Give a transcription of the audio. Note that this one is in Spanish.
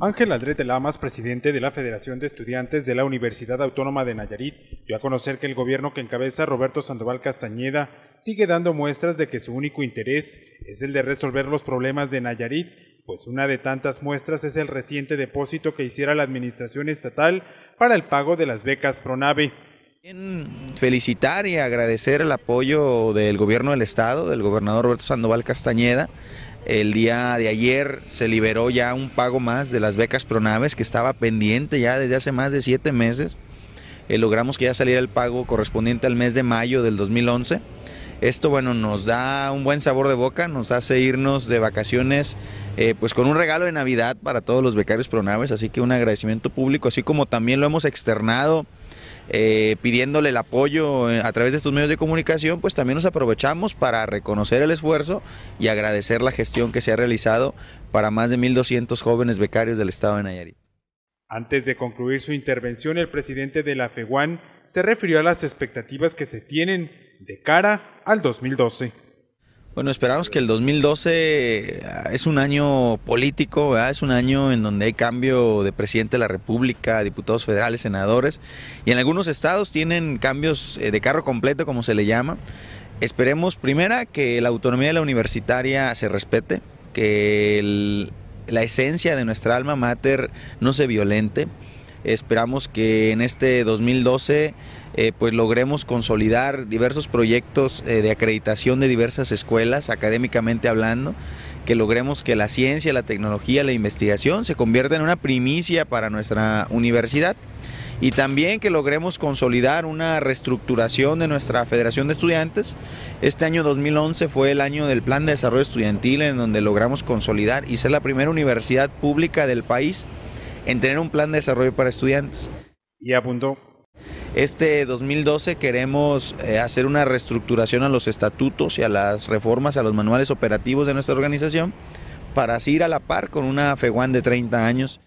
Ángel Aldrete Lamas, presidente de la Federación de Estudiantes de la Universidad Autónoma de Nayarit, dio a conocer que el gobierno que encabeza Roberto Sandoval Castañeda sigue dando muestras de que su único interés es el de resolver los problemas de Nayarit, pues una de tantas muestras es el reciente depósito que hiciera la Administración Estatal para el pago de las becas PRONAVE. Felicitar y agradecer el apoyo del gobierno del estado, del gobernador Roberto Sandoval Castañeda. El día de ayer se liberó ya un pago más de las becas Pronaves que estaba pendiente ya desde hace más de siete meses. Eh, logramos que ya saliera el pago correspondiente al mes de mayo del 2011. Esto, bueno, nos da un buen sabor de boca, nos hace irnos de vacaciones, eh, pues con un regalo de Navidad para todos los becarios Pronaves, así que un agradecimiento público, así como también lo hemos externado eh, pidiéndole el apoyo eh, a través de estos medios de comunicación, pues también nos aprovechamos para reconocer el esfuerzo y agradecer la gestión que se ha realizado para más de 1.200 jóvenes becarios del Estado de Nayarit. Antes de concluir su intervención, el presidente de la FEGUAN se refirió a las expectativas que se tienen de cara al 2012. Bueno, esperamos que el 2012 ah, es un año político, es un año en donde hay cambio de presidente de la República, diputados federales, senadores, y en algunos estados tienen cambios eh, de carro completo, como se le llama. Esperemos, primera, que la autonomía de la universitaria se respete, que la esencia de nuestra alma mater no se violente Esperamos que en este 2012 eh, pues logremos consolidar diversos proyectos eh, de acreditación de diversas escuelas, académicamente hablando, que logremos que la ciencia, la tecnología, la investigación se convierta en una primicia para nuestra universidad y también que logremos consolidar una reestructuración de nuestra Federación de Estudiantes. Este año 2011 fue el año del Plan de Desarrollo Estudiantil en donde logramos consolidar y ser la primera universidad pública del país en tener un plan de desarrollo para estudiantes. Y apuntó. Este 2012 queremos eh, hacer una reestructuración a los estatutos y a las reformas a los manuales operativos de nuestra organización para así ir a la par con una FEGUAN de 30 años